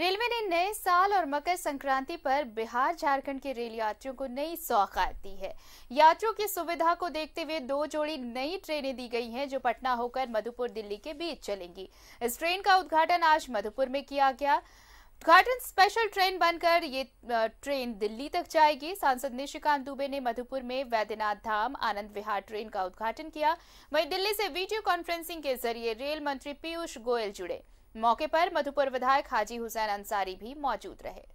railway ने नए साल और मकर संक्रांति पर बिहार झारखंड के रेल यात्रियों को नई सौगात दी है यात्रियों की सुविधा को देखते हुए दो जोड़ी नई ट्रेनें दी गई हैं जो पटना होकर मधुपुर दिल्ली के बीच चलेंगी इस ट्रेन का उद्घाटन आज मधुपुर में किया गया उद्घाटन स्पेशल ट्रेन बनकर ये ट्रेन दिल्ली तक जाएगी सांसद निशिकांत दुबे ने मधुपुर में वैद्यनाथ धाम आनंद विहार ट्रेन का उद्घाटन किया वहीं दिल्ली से वीडियो कॉन्फ्रेंसिंग के जरिए रेल मंत्री पीयूष गोयल जुड़े मौके पर मधुपुर विधायक हाजी हुसैन अंसारी भी मौजूद रहे